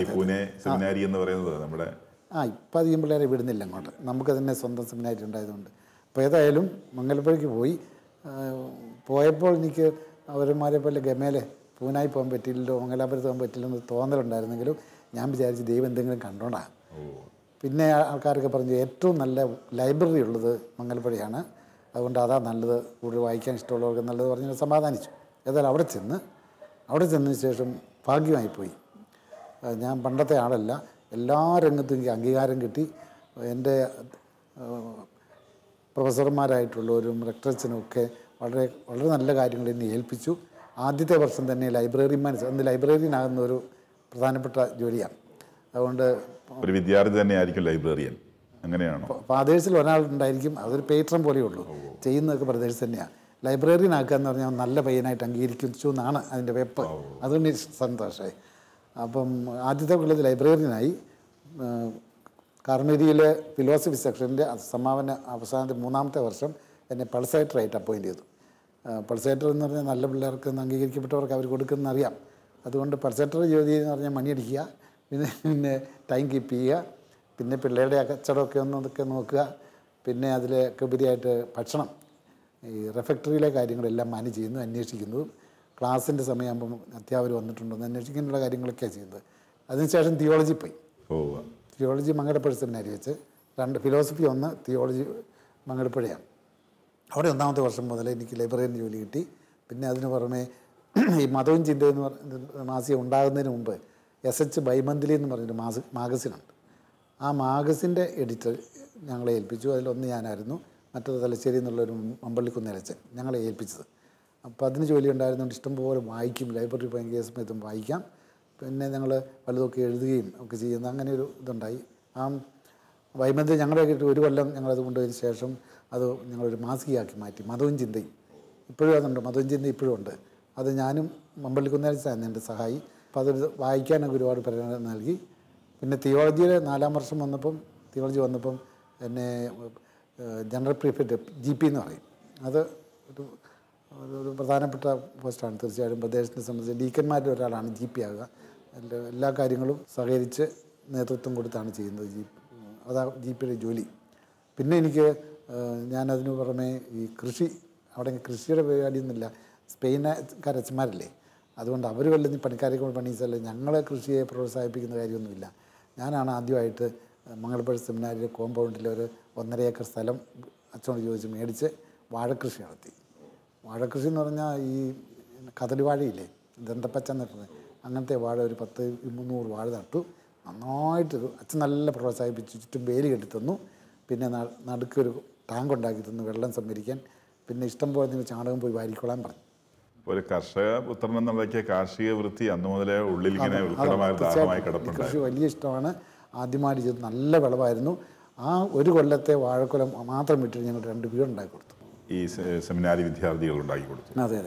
ഈ പൂനെ സെമിനാരി എന്ന് പറയുന്നത് നമ്മുടെ ആ ഇപ്പം അധികം പിള്ളേരെ വിടുന്നില്ല അങ്ങോട്ട് നമുക്ക് തന്നെ സ്വന്തം സെമിനാരി ഉണ്ടായതുകൊണ്ട് അപ്പോൾ ഏതായാലും മംഗലപ്പുഴയ്ക്ക് പോയി പോയപ്പോൾ എനിക്ക് അവരന്മാരെ പോലെ ഗമേലെ പൂനായി പോകാൻ പറ്റില്ലല്ലോ മംഗലാപുരത്ത് പോകാൻ പറ്റില്ലെന്ന് തോന്നലുണ്ടായിരുന്നെങ്കിലും ഞാൻ വിചാരിച്ച് ദൈവം എന്തെങ്കിലും കണ്ടോണ്ടാ പിന്നെ ആൾക്കാരൊക്കെ പറഞ്ഞു ഏറ്റവും നല്ല ലൈബ്രറി ഉള്ളത് മംഗലപ്പുഴയാണ് അതുകൊണ്ട് അതാ നല്ലത് കൂടുതൽ വായിക്കാൻ ഇഷ്ടമുള്ളവർക്ക് നല്ലത് പറഞ്ഞ് സമാധാനിച്ചു ഏതായാലും അവിടെ ചെന്ന് അവിടെ ചെന്നതിന് ശേഷം ഭാഗ്യമായിപ്പോയി ഞാൻ പണ്ടത്തെ ആളല്ല എല്ലാ രംഗത്തും എനിക്ക് അംഗീകാരം കിട്ടി എൻ്റെ പ്രൊഫസർമാരായിട്ടുള്ളവരും ഒക്കെ വളരെ വളരെ നല്ല കാര്യങ്ങൾ എന്നെ ഏൽപ്പിച്ചു ആദ്യത്തെ വർഷം തന്നെ ലൈബ്രറിമാൻ അന്ന് ലൈബ്രറിയനാകുന്ന ഒരു പ്രധാനപ്പെട്ട ജോലിയാണ് അതുകൊണ്ട് ഒരു വിദ്യാർത്ഥി തന്നെയായിരിക്കും ലൈബ്രറിയൻ അങ്ങനെയാണോ പ്രദേശത്തിൽ ഒരാളുണ്ടായിരിക്കും അതൊരു പേറ്റം പോലെയുള്ളൂ ചെയ്യുന്നതൊക്കെ പ്രദേശത്ത് തന്നെയാണ് ലൈബ്രറിയനാക്കുക എന്ന് പറഞ്ഞാൽ നല്ല പയ്യനായിട്ട് അംഗീകരിക്കുന്നു എന്നാണ് അതിൻ്റെ വെപ്പ് അതുകൊണ്ട് സന്തോഷമായി അപ്പം ആദ്യത്തെ കൊല്ലത്ത് ലൈബ്രറിയനായി കാർമേരിയിലെ ഫിലോസഫി സെക്ഷനിൻ്റെ സമാപന അവസാനത്തെ മൂന്നാമത്തെ വർഷം എന്നെ പൾസേറ്ററായിട്ട് അപ്പോയിൻ്റ് ചെയ്തു പൾസേറ്റർ എന്ന് പറഞ്ഞാൽ നല്ല പിള്ളേർക്ക് അംഗീകരിക്കപ്പെട്ടവർക്ക് അവർ കൊടുക്കുന്ന അറിയാം അതുകൊണ്ട് പൾസേറ്റർ ജോലി എന്ന് പറഞ്ഞാൽ മണിയടിക്കുക പിന്നെ പിന്നെ ടൈം കീപ്പ് ചെയ്യുക പിന്നെ പിള്ളേരുടെ കച്ചവടമൊക്കെ ഒന്ന് നോക്കുക പിന്നെ അതിൽ ഉപരിയായിട്ട് ഭക്ഷണം ഈ റെഫക്ടറിയിലെ കാര്യങ്ങളെല്ലാം മാനേജ് ചെയ്യുന്നു അന്വേഷിക്കുന്നതും ക്ലാസ്സിൻ്റെ സമയമാകുമ്പം അധ്യാപകർ എന്ന് അന്വേഷിക്കാനുള്ള കാര്യങ്ങളൊക്കെയാണ് ചെയ്യുന്നത് അതിനുശേഷം തിയോളജി പോയി തിയോളജി മങ്ങടപ്പുഴ സെമിനാരി വെച്ച് രണ്ട് ഫിലോസഫി ഒന്ന് തിയോളജി മങ്ങടപ്പുഴയാണ് അവിടെ ഒന്നാമത്തെ വർഷം മുതൽ എനിക്ക് ലൈബ്രറിയിൽ ജോലി കിട്ടി പിന്നെ അതിന് പുറമെ ഈ മതവും ചിന്തയെന്ന് എന്ന് പറഞ്ഞ മാസിക ഉണ്ടാകുന്നതിന് മുമ്പ് എസ് എച്ച് ബൈമന്തിലി എന്ന് പറഞ്ഞൊരു മാസ മാഗസിനുണ്ട് ആ മാഗസിൻ്റെ എഡിറ്റർ ഞങ്ങളെ ഏൽപ്പിച്ചു അതിലൊന്ന് ഞാനായിരുന്നു മറ്റൊരു തലശ്ശേരി എന്നുള്ളൊരു അമ്പള്ളിക്കുന്നിലച്ചൻ ഞങ്ങളെ ഏൽപ്പിച്ചത് അപ്പോൾ അതിന് ജോലി ഉണ്ടായിരുന്നുകൊണ്ട് ഇഷ്ടംപോലെ വായിക്കും ലൈബ്രറി കേസ് സമയത്തും വായിക്കാം പിന്നെ ഞങ്ങൾ വലുതൊക്കെ എഴുതുകയും ഒക്കെ ചെയ്യുന്ന അങ്ങനെ ഒരു ഇതുണ്ടായി ആ വൈമന്ത്യം ഞങ്ങളുടെ കിട്ടി ഒരു കൊല്ലം ഞങ്ങളത് കൊണ്ടുപോയതിന് ശേഷം അത് ഞങ്ങളൊരു മാസികയാക്കി മാറ്റി മതവും ചിന്തയും ഇപ്പോഴും അതുണ്ട് മതവും ചിന്ത ഇപ്പോഴും ഉണ്ട് അത് ഞാനും മമ്പള്ളിക്കുന്നേരത്താണ് എൻ്റെ സഹായി അപ്പോൾ അതൊരു വായിക്കാനൊക്കെ ഒരുപാട് പ്രേരണ നൽകി പിന്നെ തിയോളജിയിൽ നാലാം വർഷം വന്നപ്പം തിയോളജി വന്നപ്പം എന്നെ ജനറൽ പ്രീഫെക്റ്റ് ജി പി എന്ന് പറയും അത് ഒരു ഒരു പ്രധാനപ്പെട്ട പോസ്റ്റാണ് തീർച്ചയായും പ്രദേശത്തെ സംബന്ധിച്ച് ഡീക്കന്മാരുടെ ഒരാളാണ് ജി പി ആകുക എല്ലാ കാര്യങ്ങളും സഹകരിച്ച് നേതൃത്വം കൊടുത്താണ് ചെയ്യുന്നത് ജി അതാ ജി പിയുടെ ജോലി പിന്നെ എനിക്ക് ഞാനതിനു പുറമേ ഈ കൃഷി അവിടെ കൃഷിയുടെ പരിപാടിയൊന്നുമില്ല സ്പെയിൻകാർ അച്ഛന്മാരല്ലേ അതുകൊണ്ട് അവർ വല്ലതും പണിക്കാരെ കൊണ്ട് പണിയിച്ചല്ല ഞങ്ങളെ കൃഷിയെ പ്രോത്സാഹിപ്പിക്കുന്ന കാര്യമൊന്നുമില്ല ഞാനാണ് ആദ്യമായിട്ട് മംഗളപ്പുഴ സെമിനാരിലെ കോമ്പൗണ്ടിലെ ഒരു ഒന്നര ഏക്കർ സ്ഥലം അച്ഛനോട് ചോദിച്ച് മേടിച്ച് വാഴക്കൃഷി നടത്തി വാഴക്കൃഷി എന്ന് പറഞ്ഞാൽ ഈ കതലി വാഴയില്ലേ ദന്തപ്പച്ച നട്ടുന്നത് അങ്ങനത്തെ വാഴ ഒരു പത്ത് മുന്നൂറ് വാഴ നട്ടു നന്നായിട്ട് അച്ഛൻ നല്ല പ്രോത്സാഹിപ്പിച്ചു ചുറ്റും വേല് കെട്ടിത്തന്നു പിന്നെ നടുക്കൊരു ടാങ്ക് ഉണ്ടാക്കി തന്നു വെള്ളം സംഭരിക്കാൻ പിന്നെ ഇഷ്ടം പോലെ നിങ്ങൾ ചാണകം പോയി വാരിക്കൊള്ളാൻ പറഞ്ഞു ഒരു കർഷക പുത്രൻ എന്നുള്ളതൊക്കെ കാർഷിക വൃത്തി അന്ന് മുതലേ ഉള്ളിൽ ഇങ്ങനെ കൃഷി വലിയ ഇഷ്ടമാണ് ആദ്യമായിട്ട് ചെയ്ത് നല്ല വിളവായിരുന്നു ആ ഒരു കൊല്ലത്തെ വാഴക്കുലം മാത്രം വിട്ടിട്ട് ഞങ്ങൾ രണ്ട് ഉണ്ടാക്കി കൊടുത്തു ഈ സെമിനാരി വിദ്യാർത്ഥികൾ ഉണ്ടാക്കി കൊടുത്തു അതെ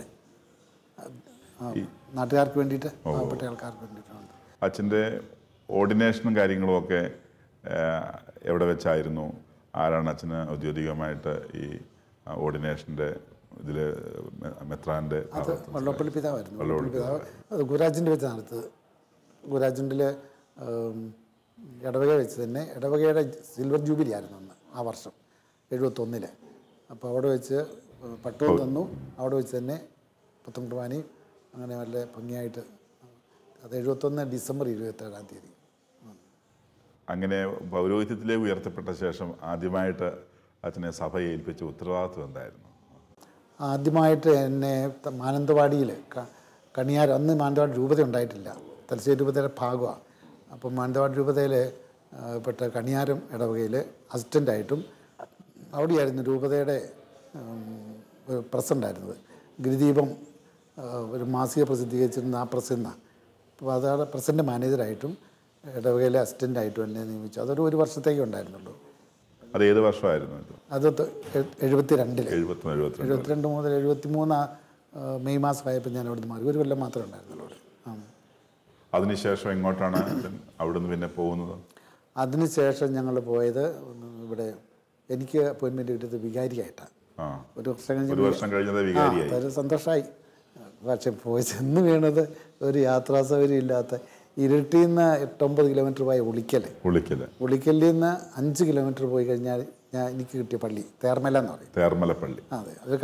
അതെ നാട്ടുകാർക്ക് വേണ്ടിയിട്ട് പാവപ്പെട്ട ആൾക്കാർക്ക് വേണ്ടിയിട്ടാണ് അച്ഛൻ്റെ ഓർഡിനേഷനും കാര്യങ്ങളും ഒക്കെ എവിടെ വെച്ചായിരുന്നു ആരാണ് അച്ഛന് ഔദ്യോഗികമായിട്ട് ഈ ഓർഡിനേഷൻ്റെ ഇതിൽ മെത്രാൻ്റെ വള്ളപ്പള്ളി പിതാവായിരുന്നു വള്ളപ്പള്ളി പിതാവ് അത് ഗുരാജിൻ്റെ വെച്ച് നടത്തത് ഗുരാജിൻ്റെ ഇടവക വെച്ച് തന്നെ ഇടവകയുടെ സിൽവർ ജൂബിലി ആയിരുന്നു അന്ന് ആ വർഷം എഴുപത്തൊന്നില് അപ്പോൾ അവിടെ വെച്ച് പട്ടവും തന്നു അവിടെ വെച്ച് തന്നെ പത്തം കുർബാനി അങ്ങനെ നല്ല ഭംഗിയായിട്ട് അത് എഴുപത്തൊന്ന് ഡിസംബർ ഇരുപത്തേഴാം തീയതി അങ്ങനെ പൗരോഹിത്യത്തിലേക്ക് ഉയർത്തപ്പെട്ട ശേഷം ആദ്യമായിട്ട് അച്ഛനെ സഭ ഏൽപ്പിച്ച ഉത്തരവാദിത്വം എന്തായിരുന്നു ആദ്യമായിട്ട് എന്നെ മാനന്തവാടിയിൽ കണിയാർ അന്ന് മാനന്തവാടി രൂപത ഉണ്ടായിട്ടില്ല തലശ്ശേരി രൂപതയുടെ ഭാഗമാണ് അപ്പം മാനന്തവാടി രൂപതയിലെ പെട്ട കണിയാരം ഇടവകയിൽ അസിസ്റ്റൻ്റായിട്ടും അവിടെയായിരുന്നു രൂപതയുടെ പ്രസൻ്റായിരുന്നത് ഗിരിദീപം ഒരു മാസിക പ്രസിദ്ധീകരിച്ചിരുന്ന ആ പ്രസന്ന അപ്പോൾ അതാണ് പ്രസൻ്റ് മാനേജറായിട്ടും ഇടവകയിലെ അസിസ്റ്റൻ്റായിട്ടും എന്നെ നിയമിച്ചു അതൊരു ഒരു വർഷത്തേക്ക് ഉണ്ടായിരുന്നുള്ളൂ അത് ഏത് വർഷമായിരുന്നു അത് എഴുപത്തി എഴുപത്തി രണ്ട് മുതൽ എഴുപത്തി മൂന്ന് മെയ് മാസമായപ്പോൾ ഞാൻ അവിടുന്ന് മാറി ഒരു കൊല്ലം മാത്രമേ ഉണ്ടായിരുന്നുള്ളൂ അതിനുശേഷം എങ്ങോട്ടാണ് അവിടുന്ന് പിന്നെ പോകുന്നത് അതിനുശേഷം ഞങ്ങൾ പോയത് ഇവിടെ എനിക്ക് അപ്പോയിൻമെൻ്റ് കിട്ടിയത് വികാരിയായിട്ടാണ് ഒരു വർഷം കഴിഞ്ഞ് വർഷം കഴിഞ്ഞത് സന്തോഷമായി പക്ഷെ പോയി ചെന്ന് വീണത് ഒരു യാത്രാ സൗകര്യം ഇല്ലാത്ത ഇരുട്ടിൽ നിന്ന് എട്ടൊമ്പത് കിലോമീറ്റർ പോയ ഉളിക്കൽ ഉളിക്കൽ ഉളിക്കലിൽ നിന്ന് അഞ്ച് കിലോമീറ്റർ പോയി കഴിഞ്ഞാൽ ഞാൻ എനിക്ക് കിട്ടിയ പള്ളി തേർമല എന്ന് പറയും തേർമല പള്ളി അതെ അത്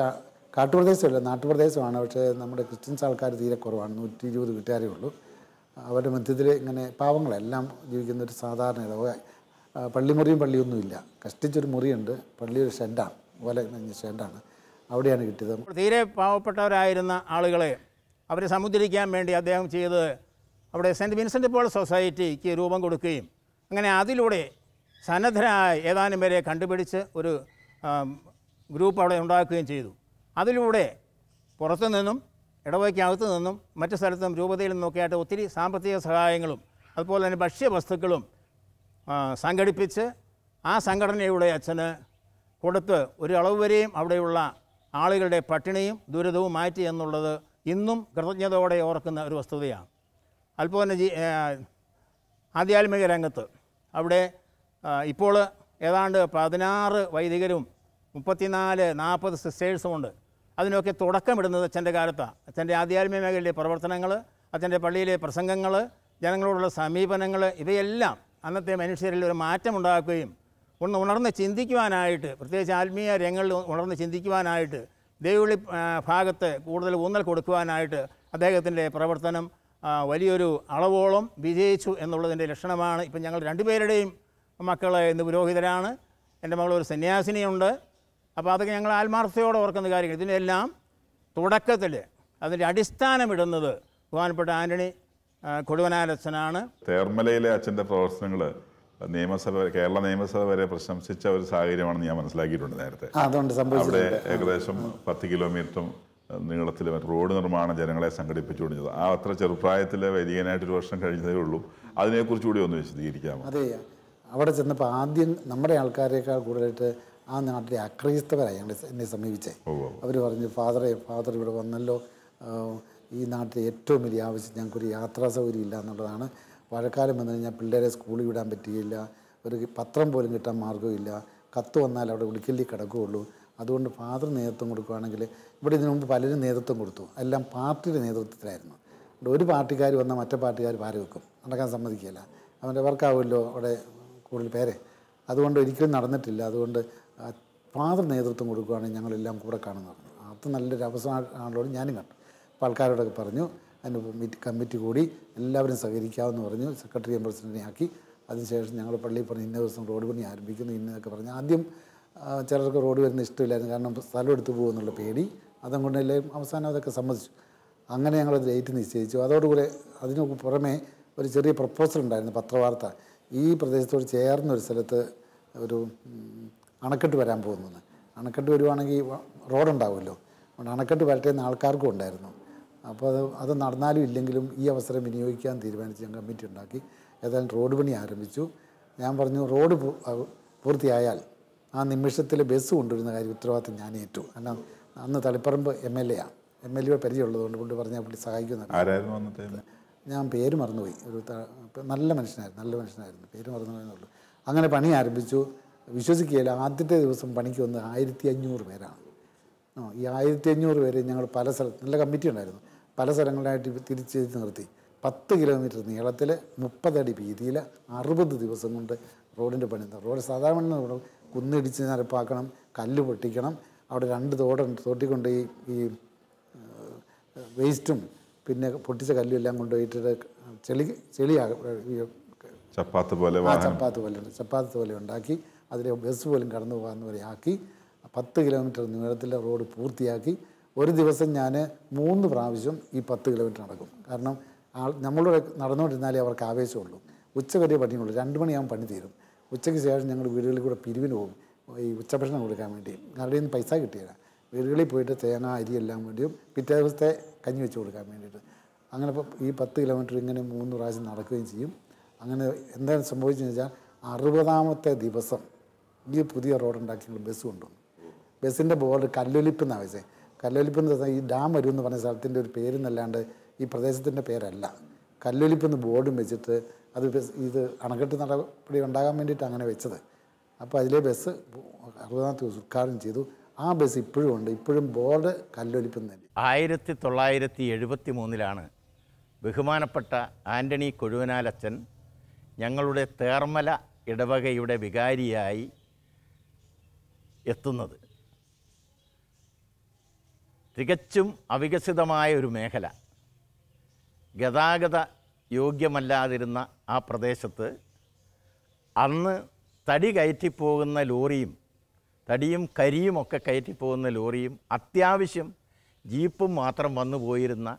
കാട്ടുപ്രദേശമല്ല നാട്ടുപ്രദേശമാണ് പക്ഷേ നമ്മുടെ ക്രിസ്ത്യൻസ് ആൾക്കാർ തീരെ കുറവാണ് നൂറ്റി ഇരുപത് വീട്ടുകാരേ ഉള്ളൂ അവരുടെ മധ്യത്തിൽ ഇങ്ങനെ പാവങ്ങളെല്ലാം ജീവിക്കുന്ന ഒരു സാധാരണ ഇടവക പള്ളിമുറിയും പള്ളിയൊന്നുമില്ല കഷ്ടിച്ചൊരു മുറിയുണ്ട് പള്ളി ഒരു ഷെഡാണ് ഓല ഷെഡാണ് അവിടെയാണ് കിട്ടിയത് തീരെ പാവപ്പെട്ടവരായിരുന്ന ആളുകളെ അവരെ സമുദ്രിക്കാൻ വേണ്ടി അദ്ദേഹം ചെയ്തത് അവിടെ സെൻറ്റ് വിൻസെൻ്റ് പോൾ സൊസൈറ്റിക്ക് രൂപം കൊടുക്കുകയും അങ്ങനെ അതിലൂടെ സന്നദ്ധരായ ഏതാനും പേരെ കണ്ടുപിടിച്ച് ഒരു ഗ്രൂപ്പ് അവിടെ ഉണ്ടാക്കുകയും ചെയ്തു അതിലൂടെ പുറത്തു നിന്നും ഇടവകയ്ക്കകത്ത് നിന്നും മറ്റു സ്ഥലത്തും രൂപതയിൽ നിന്നൊക്കെയായിട്ട് ഒത്തിരി സാമ്പത്തിക സഹായങ്ങളും അതുപോലെ തന്നെ ഭക്ഷ്യവസ്തുക്കളും സംഘടിപ്പിച്ച് ആ സംഘടനയുടെ അച്ഛന് കൊടുത്ത് ഒരളവ് വരെയും അവിടെയുള്ള ആളുകളുടെ പട്ടിണിയും ദുരിതവും മാറ്റി എന്നുള്ളത് ഇന്നും കൃതജ്ഞതയോടെ ഓർക്കുന്ന ഒരു വസ്തുതയാണ് അതുപോലെ തന്നെ ജി ആധ്യാത്മിക രംഗത്ത് അവിടെ ഇപ്പോൾ ഏതാണ്ട് പതിനാറ് വൈദികരും മുപ്പത്തിനാല് നാൽപ്പത് സിസ്റ്റേഴ്സുമുണ്ട് അതിനൊക്കെ തുടക്കമിടുന്നത് അച്ഛൻ്റെ കാലത്താണ് അച്ഛൻ്റെ ആധ്യാത്മിക മേഖലയിലെ പ്രവർത്തനങ്ങൾ അച്ഛൻ്റെ പള്ളിയിലെ പ്രസംഗങ്ങൾ ജനങ്ങളോടുള്ള സമീപനങ്ങൾ ഇവയെല്ലാം അന്നത്തെ മനുഷ്യരിൽ ഒരു മാറ്റമുണ്ടാക്കുകയും ഒന്ന് ഉണർന്ന് ചിന്തിക്കുവാനായിട്ട് പ്രത്യേകിച്ച് ആത്മീയ രംഗങ്ങളിൽ ഉണർന്ന് ചിന്തിക്കുവാനായിട്ട് ദൈവവിളി ഭാഗത്ത് കൂടുതൽ ഊന്നൽ കൊടുക്കുവാനായിട്ട് അദ്ദേഹത്തിൻ്റെ പ്രവർത്തനം വലിയൊരു അളവോളം വിജയിച്ചു എന്നുള്ളതിൻ്റെ ലക്ഷണമാണ് ഇപ്പം ഞങ്ങൾ രണ്ടുപേരുടെയും മക്കൾ ഇന്ന് പുരോഹിതരാണ് എൻ്റെ മകൾ ഒരു സന്യാസിനിയുണ്ട് അപ്പോൾ അതൊക്കെ ഞങ്ങൾ ആത്മാർത്ഥയോടെ ഓർക്കുന്ന കാര്യങ്ങൾ ഇതിനെല്ലാം തുടക്കത്തിൽ അതിൻ്റെ അടിസ്ഥാനമിടുന്നത് ബഹുമാനപ്പെട്ട ആന്റണി കൊടുവനാരച്ചനാണ് തേർമലയിലെ അച്ഛൻ്റെ പ്രവർത്തനങ്ങൾ നിയമസഭ കേരള നിയമസഭ വരെ പ്രശംസിച്ച ഒരു സാഹചര്യമാണെന്ന് ഞാൻ മനസ്സിലാക്കിയിട്ടുണ്ട് നേരത്തെ അവിടെ ഏകദേശം പത്ത് കിലോമീറ്ററും നീളത്തിൽ റോഡ് നിർമ്മാണം ജനങ്ങളെ കൊണ്ടിരുന്നത് ആ അത്ര ചെറുപ്രായത്തിൽ വൈദികനായിട്ട് ഒരു വർഷം കഴിഞ്ഞതേ ഉള്ളൂ അതിനെക്കുറിച്ച് കൂടി ഒന്ന് വിശദീകരിക്കാമോ അതെ അവിടെ ചെന്നപ്പോൾ ആദ്യം നമ്മുടെ ആൾക്കാരെക്കാൾ കൂടുതലായിട്ട് ആ നാട്ടിലെ അക്രൈസ്തവരായി എന്നെ സമീപിച്ചത് അവർ പറഞ്ഞു ഫാദറെ ഫാദർ ഇവിടെ വന്നല്ലോ ഈ നാട്ടിലെ ഏറ്റവും വലിയ ആവശ്യം ഞങ്ങൾക്കൊരു യാത്രാ സൗകര്യം ഇല്ല എന്നുള്ളതാണ് മഴക്കാലം വന്നു കഴിഞ്ഞാൽ പിള്ളേരെ സ്കൂളിൽ വിടാൻ പറ്റുകയില്ല ഒരു പത്രം പോലും കിട്ടാൻ മാർഗ്ഗമില്ല കത്ത് വന്നാൽ അവിടെ വിളിക്കല്ലി കിടക്കുകയുള്ളൂ അതുകൊണ്ട് ഫാദർ നേതൃത്വം കൊടുക്കുകയാണെങ്കിൽ ഇവിടെ ഇതിനു മുമ്പ് പലരും നേതൃത്വം കൊടുത്തു എല്ലാം പാർട്ടിയുടെ നേതൃത്വത്തിലായിരുന്നു ഒരു പാർട്ടിക്കാർ വന്നാൽ മറ്റേ പാർട്ടിക്കാർ പാര വെക്കും നടക്കാൻ സമ്മതിക്കില്ല അവൻ്റെ വർക്കാവുമല്ലോ അവിടെ കൂടുതൽ പേരെ അതുകൊണ്ട് ഒരിക്കലും നടന്നിട്ടില്ല അതുകൊണ്ട് ഫാദർ നേതൃത്വം കൊടുക്കുകയാണെങ്കിൽ ഞങ്ങളെല്ലാം കൂടെ കാണുന്നത് അത് നല്ലൊരു അവസരമാണല്ലോ ഞാനും കണ്ടു അപ്പോൾ ആൾക്കാരോടൊക്കെ പറഞ്ഞു അതിൻ്റെ കമ്മിറ്റി കൂടി എല്ലാവരും സഹകരിക്കാമെന്ന് പറഞ്ഞു സെക്രട്ടറിയും പ്രസിഡൻറ്റിനെ ആക്കി അതിനുശേഷം ഞങ്ങൾ പള്ളിയിൽ പറഞ്ഞു ഇന്ന ദിവസം റോഡ് പണി ആരംഭിക്കുന്നു ഇന്നതൊക്കെ പറഞ്ഞു ആദ്യം ചിലർക്ക് റോഡ് വരുന്ന ഇഷ്ടമില്ലായിരുന്നു കാരണം സ്ഥലം എടുത്തു പോകുമെന്നുള്ള പേടി അതുകൊണ്ട് എല്ലാവരും അവസാനം അതൊക്കെ സമ്മതിച്ചു അങ്ങനെ ഞങ്ങൾ ഡേറ്റ് നിശ്ചയിച്ചു അതോടുകൂടെ അതിന് പുറമെ ഒരു ചെറിയ പ്രപ്പോസൽ ഉണ്ടായിരുന്നു പത്രവാർത്ത ഈ പ്രദേശത്തോട് ചേർന്ന ഒരു സ്ഥലത്ത് ഒരു അണക്കെട്ട് വരാൻ പോകുന്നത് അണക്കെട്ട് വരുവാണെങ്കിൽ റോഡുണ്ടാവുമല്ലോ അതുകൊണ്ട് അണക്കെട്ട് വരട്ടേന്ന് ആൾക്കാർക്കും ഉണ്ടായിരുന്നു അപ്പോൾ അത് അത് നടന്നാലും ഇല്ലെങ്കിലും ഈ അവസരം വിനിയോഗിക്കാൻ തീരുമാനിച്ച് ഞാൻ കമ്മിറ്റി ഉണ്ടാക്കി ഏതായാലും റോഡ് പണി ആരംഭിച്ചു ഞാൻ പറഞ്ഞു റോഡ് പൂർത്തിയായാൽ ആ നിമിഷത്തിൽ ബസ് കൊണ്ടുവരുന്ന കാര്യം ഉത്തരവാദിത്തം ഞാൻ ഏറ്റു കാരണം അന്ന് തളിപ്പറമ്പ് എം എൽ എ ആണ് എം എൽ എ പരിചയമുള്ളത് കൊണ്ട് പറഞ്ഞാൽ പുള്ളി സഹായിക്കുന്ന ഞാൻ പേര് മറന്നുപോയി ഒരു നല്ല മനുഷ്യനായിരുന്നു നല്ല മനുഷ്യനായിരുന്നു പേര് മറന്നുപോയെന്നുള്ളൂ അങ്ങനെ പണി ആരംഭിച്ചു വിശ്വസിക്കുകയില്ല ആദ്യത്തെ ദിവസം പണിക്ക് വന്ന് ആയിരത്തി അഞ്ഞൂറ് പേരാണ് ഈ ആയിരത്തി അഞ്ഞൂറ് പേര് ഞങ്ങൾ പല സ്ഥലത്ത് നല്ല കമ്മിറ്റി ഉണ്ടായിരുന്നു പല സ്ഥലങ്ങളിലായിട്ട് തിരിച്ച് നിർത്തി പത്ത് കിലോമീറ്റർ നീളത്തിൽ മുപ്പതടി വീതിയിൽ അറുപത് ദിവസം കൊണ്ട് റോഡിൻ്റെ പണി റോഡ് സാധാരണ ഇവിടെ കുന്നിടിച്ച് നിരപ്പാക്കണം കല്ല് പൊട്ടിക്കണം അവിടെ രണ്ട് തോടുണ്ട് തോട്ടിക്കൊണ്ട് ഈ ഈ വേസ്റ്റും പിന്നെ പൊട്ടിച്ച കല്ലും എല്ലാം കൊണ്ടുപോയിട്ട് ചെളി ചെളിയാകും ചപ്പാത്ത് പോലെ ചപ്പാത്ത് പോലെ ചപ്പാത്ത് പോലെ ഉണ്ടാക്കി അതിലെ ബസ് പോലും കടന്നു പോകാവുന്ന ആക്കി പത്ത് കിലോമീറ്റർ നീളത്തിലെ റോഡ് പൂർത്തിയാക്കി ഒരു ദിവസം ഞാൻ മൂന്ന് പ്രാവശ്യം ഈ പത്ത് കിലോമീറ്റർ നടക്കും കാരണം ആൾ നമ്മളോട് നടന്നുകൊണ്ടിരുന്നാലേ അവർക്ക് ആവേശമുള്ളൂ ഉച്ച വരെ പണിയുള്ളൂ രണ്ട് മണിയാകും പണി തീരും ഉച്ചയ്ക്ക് ശേഷം ഞങ്ങൾ വീടുകളിൽ കൂടെ പിരിവിന് പോകും ഈ ഉച്ചഭക്ഷണം കൊടുക്കാൻ വേണ്ടി ആരുടെ നിന്ന് പൈസ കിട്ടിയില്ല വീടുകളിൽ പോയിട്ട് തേങ്ങ അരി എല്ലാം വേണ്ടിയും പിറ്റേ ദിവസത്തെ കഞ്ഞി വെച്ച് കൊടുക്കാൻ വേണ്ടിയിട്ട് അങ്ങനെ ഈ പത്ത് കിലോമീറ്റർ ഇങ്ങനെ മൂന്ന് പ്രാവശ്യം നടക്കുകയും ചെയ്യും അങ്ങനെ എന്താണ് സംഭവിച്ചതെന്ന് വെച്ചാൽ അറുപതാമത്തെ ദിവസം വലിയ പുതിയ റോഡ് ഉണ്ടാക്കി ബസ് കൊണ്ടുവന്നു ബസ്സിൻ്റെ ബോർഡ് കല്ലൊലിപ്പ് എന്നാണ് വെച്ചത് കല്ലൊലിപ്പ് എന്ന് പറഞ്ഞാൽ ഈ ഡാം വരും എന്ന് പറഞ്ഞ സ്ഥലത്തിൻ്റെ ഒരു പേരെന്നല്ലാണ്ട് ഈ പ്രദേശത്തിൻ്റെ പേരല്ല കല്ലൊലിപ്പ് എന്ന് ബോർഡും വെച്ചിട്ട് അത് ഇത് അണക്കെട്ട് നടപടി ഉണ്ടാകാൻ വേണ്ടിയിട്ട് അങ്ങനെ വെച്ചത് അപ്പോൾ അതിലെ ബസ് അറുപതാമത്തെ ദിവസം ഉദ്ഘാടനം ചെയ്തു ആ ബസ് ഇപ്പോഴും ഉണ്ട് ഇപ്പോഴും ബോർഡ് കല്ലൊലിപ്പ് തന്നെ ആയിരത്തി തൊള്ളായിരത്തി എഴുപത്തി മൂന്നിലാണ് ബഹുമാനപ്പെട്ട ആൻ്റണി കൊഴുവനാലച്ചൻ ഞങ്ങളുടെ തേർമല ഇടവകയുടെ വികാരിയായി എത്തുന്നത് തികച്ചും അവികസിതമായ ഒരു മേഖല ഗതാഗത യോഗ്യമല്ലാതിരുന്ന ആ പ്രദേശത്ത് അന്ന് തടി കയറ്റിപ്പോകുന്ന ലോറിയും തടിയും കരിയുമൊക്കെ കയറ്റിപ്പോകുന്ന ലോറിയും അത്യാവശ്യം ജീപ്പും മാത്രം വന്നു പോയിരുന്ന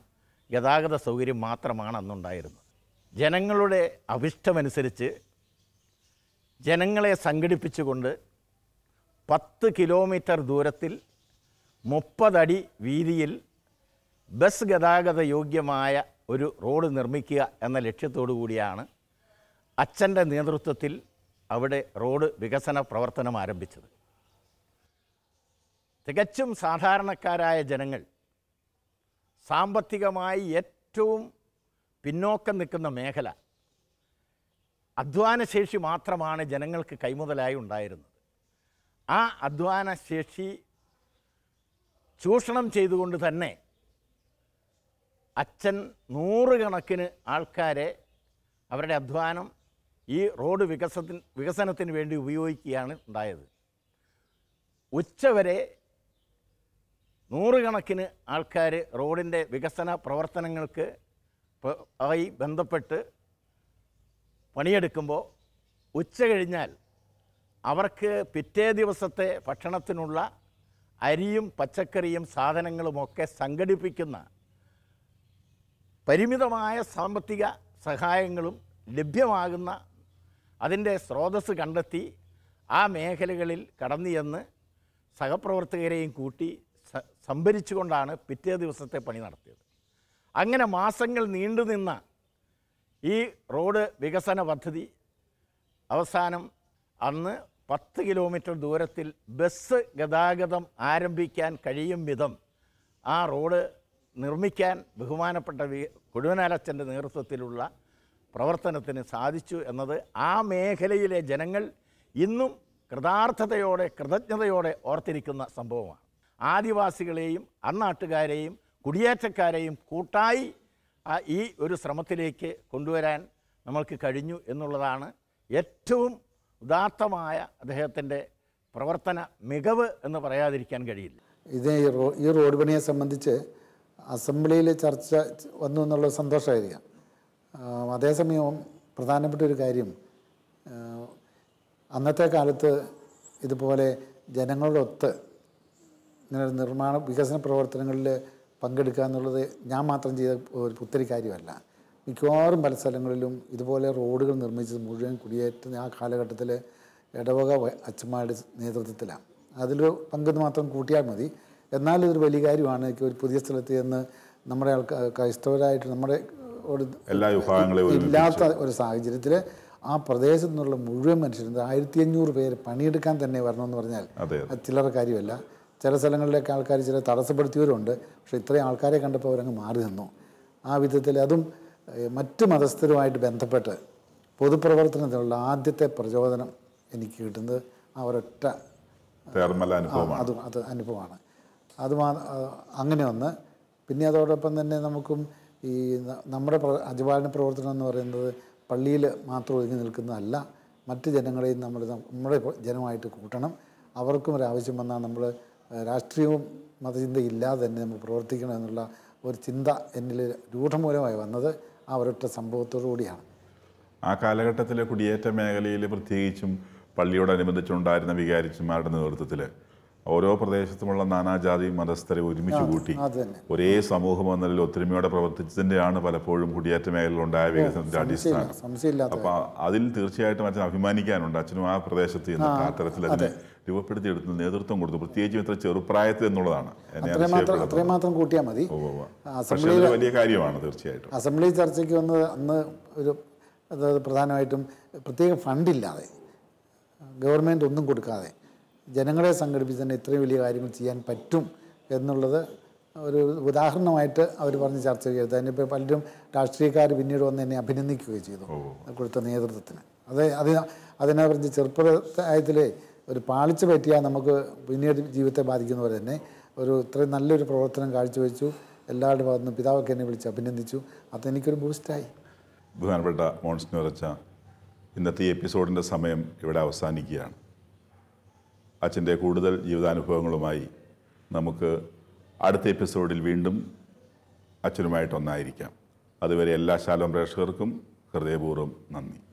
ഗതാഗത സൗകര്യം മാത്രമാണ് അന്നുണ്ടായിരുന്നത് ജനങ്ങളുടെ അഭിഷ്ടമനുസരിച്ച് ജനങ്ങളെ സംഘടിപ്പിച്ചുകൊണ്ട് പത്ത് കിലോമീറ്റർ ദൂരത്തിൽ മുപ്പതടി വീതിയിൽ ബസ് ഗതാഗത യോഗ്യമായ ഒരു റോഡ് നിർമ്മിക്കുക എന്ന ലക്ഷ്യത്തോടു കൂടിയാണ് അച്ഛൻ്റെ നേതൃത്വത്തിൽ അവിടെ റോഡ് വികസന പ്രവർത്തനം ആരംഭിച്ചത് തികച്ചും സാധാരണക്കാരായ ജനങ്ങൾ സാമ്പത്തികമായി ഏറ്റവും പിന്നോക്കം നിൽക്കുന്ന മേഖല അധ്വാനശേഷി മാത്രമാണ് ജനങ്ങൾക്ക് കൈമുതലായി ഉണ്ടായിരുന്നത് ആ അധ്വാന ശേഷി ചൂഷണം ചെയ്തുകൊണ്ട് തന്നെ അച്ഛൻ നൂറുകണക്കിന് ആൾക്കാരെ അവരുടെ അധ്വാനം ഈ റോഡ് വികസത്തിന് വികസനത്തിന് വേണ്ടി ഉപയോഗിക്കുകയാണ് ഉണ്ടായത് ഉച്ചവരെ നൂറുകണക്കിന് ആൾക്കാർ റോഡിൻ്റെ വികസന പ്രവർത്തനങ്ങൾക്ക് ആയി ബന്ധപ്പെട്ട് പണിയെടുക്കുമ്പോൾ ഉച്ച കഴിഞ്ഞാൽ അവർക്ക് പിറ്റേ ദിവസത്തെ ഭക്ഷണത്തിനുള്ള അരിയും പച്ചക്കറിയും സാധനങ്ങളുമൊക്കെ സംഘടിപ്പിക്കുന്ന പരിമിതമായ സാമ്പത്തിക സഹായങ്ങളും ലഭ്യമാകുന്ന അതിൻ്റെ സ്രോതസ് കണ്ടെത്തി ആ മേഖലകളിൽ കടന്നു ചെന്ന് സഹപ്രവർത്തകരെയും കൂട്ടി സംഭരിച്ചുകൊണ്ടാണ് പിറ്റേ ദിവസത്തെ പണി നടത്തിയത് അങ്ങനെ മാസങ്ങൾ നീണ്ടുനിന്ന ഈ റോഡ് വികസന പദ്ധതി അവസാനം അന്ന് പത്ത് കിലോമീറ്റർ ദൂരത്തിൽ ബസ് ഗതാഗതം ആരംഭിക്കാൻ കഴിയും വിധം ആ റോഡ് നിർമ്മിക്കാൻ ബഹുമാനപ്പെട്ട വി കൊടുവനാലച്ചൻ്റെ നേതൃത്വത്തിലുള്ള പ്രവർത്തനത്തിന് സാധിച്ചു എന്നത് ആ മേഖലയിലെ ജനങ്ങൾ ഇന്നും കൃതാർത്ഥതയോടെ കൃതജ്ഞതയോടെ ഓർത്തിരിക്കുന്ന സംഭവമാണ് ആദിവാസികളെയും അന്നാട്ടുകാരെയും കുടിയേറ്റക്കാരെയും കൂട്ടായി ഈ ഒരു ശ്രമത്തിലേക്ക് കൊണ്ടുവരാൻ നമ്മൾക്ക് കഴിഞ്ഞു എന്നുള്ളതാണ് ഏറ്റവും ഉദാത്തമായ അദ്ദേഹത്തിൻ്റെ പ്രവർത്തന മികവ് എന്ന് പറയാതിരിക്കാൻ കഴിയില്ല ഇത് ഈ റോഡ് പണിയെ സംബന്ധിച്ച് അസംബ്ലിയിൽ ചർച്ച വന്നു എന്നുള്ള സന്തോഷമായിരിക്കാം അതേസമയം പ്രധാനപ്പെട്ട ഒരു കാര്യം അന്നത്തെ കാലത്ത് ഇതുപോലെ ജനങ്ങളോടൊത്ത് ഇങ്ങനെ നിർമ്മാണ വികസന പ്രവർത്തനങ്ങളിൽ പങ്കെടുക്കുക എന്നുള്ളത് ഞാൻ മാത്രം ചെയ്ത ഒരു പുത്തരി കാര്യമല്ല മിക്കവാറും പല സ്ഥലങ്ങളിലും ഇതുപോലെ റോഡുകൾ നിർമ്മിച്ചത് മുഴുവൻ കുടിയേറ്റ ആ കാലഘട്ടത്തിലെ ഇടവക അച്ഛന്മാരുടെ നേതൃത്വത്തിലാണ് അതിൽ പങ്കെന്ന് മാത്രം കൂട്ടിയാൽ മതി എന്നാൽ ഇതൊരു വലിയ കാര്യമാണ് ഒരു പുതിയ സ്ഥലത്ത് ചെന്ന് നമ്മുടെ ആൾക്കാർ ക്രൈസ്തവരായിട്ട് നമ്മുടെ ഒരു എല്ലാ വിഭാഗങ്ങളും ഇല്ലാത്ത ഒരു സാഹചര്യത്തിൽ ആ പ്രദേശത്തു നിന്നുള്ള മുഴുവൻ മനുഷ്യരും ആയിരത്തി അഞ്ഞൂറ് പേര് പണിയെടുക്കാൻ തന്നെ വരണമെന്ന് പറഞ്ഞാൽ അത് ചിലരുടെ കാര്യമല്ല ചില സ്ഥലങ്ങളിലൊക്കെ ആൾക്കാർ ചില തടസ്സപ്പെടുത്തിയവരുണ്ട് പക്ഷേ ഇത്രയും ആൾക്കാരെ കണ്ടപ്പോൾ അവരങ്ങ് മാറി നിന്നു ആ വിധത്തിൽ അതും മറ്റ് മതസ്ഥരുമായിട്ട് ബന്ധപ്പെട്ട് പൊതുപ്രവർത്തനത്തിനുള്ള ആദ്യത്തെ പ്രചോദനം എനിക്ക് കിട്ടുന്നത് ആ ഒരൊറ്റ അത് അത് അനുഭവമാണ് അത് അങ്ങനെ ഒന്ന് പിന്നെ അതോടൊപ്പം തന്നെ നമുക്കും ഈ നമ്മുടെ അജപാലന പ്രവർത്തനം എന്ന് പറയുന്നത് പള്ളിയിൽ മാത്രം ഒതുങ്ങി നിൽക്കുന്നതല്ല മറ്റ് ജനങ്ങളെയും നമ്മൾ നമ്മുടെ ജനമായിട്ട് കൂട്ടണം അവർക്കും ഒരാവശ്യം വന്നാൽ നമ്മൾ രാഷ്ട്രീയവും മതചിന്തയില്ലാതെ തന്നെ നമ്മൾ പ്രവർത്തിക്കണം എന്നുള്ള ഒരു ചിന്ത എന്നിൽ രൂഢമൂലമായി വന്നത് ആ ഒരൊറ്റ സംഭവത്തോടു കൂടിയാണ് ആ കാലഘട്ടത്തിലെ കുടിയേറ്റ മേഖലയിൽ പ്രത്യേകിച്ചും പള്ളിയോടനുബന്ധിച്ചുണ്ടായിരുന്ന വികാരിച്ചുമാരുടെ നേതൃത്വത്തിൽ ഓരോ പ്രദേശത്തുമുള്ള നാനാജാതി മതസ്ഥരെ ഒരുമിച്ച് കൂട്ടി ഒരേ സമൂഹം എന്ന നിലയിൽ ഒത്തൊരുമയോടെ പ്രവർത്തിച്ചതിൻ്റെയാണ് പലപ്പോഴും കുടിയേറ്റ ഉണ്ടായ വികസനത്തിന്റെ അടിസ്ഥാനം അപ്പൊ അതിൽ തീർച്ചയായിട്ടും അച്ഛൻ അഭിമാനിക്കാനുണ്ട് അച്ഛനും ആ പ്രദേശത്ത് അത്തരത്തിൽ അതിനെ രൂപപ്പെടുത്തിയെടുത്ത് നേതൃത്വം കൊടുത്തു പ്രത്യേകിച്ചും ഇത്ര ചെറുപ്രായത്തിൽ എന്നുള്ളതാണ് അത്രമാത്രം മാത്രം കൂട്ടിയാൽ മതി വലിയ കാര്യമാണ് തീർച്ചയായിട്ടും അസംബ്ലി ചർച്ചയ്ക്ക് വന്ന് അന്ന് ഒരു പ്രധാനമായിട്ടും പ്രത്യേക ഫണ്ടില്ലാതെ ഗവൺമെൻറ് ഒന്നും കൊടുക്കാതെ ജനങ്ങളെ സംഘടിപ്പിച്ച് തന്നെ ഇത്രയും വലിയ കാര്യങ്ങൾ ചെയ്യാൻ പറ്റും എന്നുള്ളത് ഒരു ഉദാഹരണമായിട്ട് അവർ പറഞ്ഞ് ചർച്ച ചെയ്തു അതിനിപ്പോൾ പലരും രാഷ്ട്രീയക്കാർ പിന്നീട് വന്ന് എന്നെ അഭിനന്ദിക്കുകയും ചെയ്തു കൊടുത്ത നേതൃത്വത്തിന് അത് അത് അതിനെ പറഞ്ഞ് ചെറുപ്പപ്രായത്തിലെ ഒരു പാളിച്ച പറ്റിയാൽ നമുക്ക് പിന്നീട് ജീവിതത്തെ ബാധിക്കുന്ന പോലെ തന്നെ ഒരു ഇത്രയും നല്ലൊരു പ്രവർത്തനം കാഴ്ചവെച്ചു എല്ലാവരുടെ ഭാഗത്തുനിന്ന് പിതാവൊക്കെ എന്നെ വിളിച്ച് അഭിനന്ദിച്ചു അത് എനിക്കൊരു ബൂസ്റ്റായി ബഹുമാനപ്പെട്ട മോൺസിനോർ അച്ഛ ഇന്നത്തെ എപ്പിസോഡിൻ്റെ സമയം ഇവിടെ അവസാനിക്കുകയാണ് അച്ഛൻ്റെ കൂടുതൽ ജീവിതാനുഭവങ്ങളുമായി നമുക്ക് അടുത്ത എപ്പിസോഡിൽ വീണ്ടും അച്ഛനുമായിട്ടൊന്നായിരിക്കാം അതുവരെ എല്ലാ ശാലം പ്രേക്ഷകർക്കും ഹൃദയപൂർവ്വം നന്ദി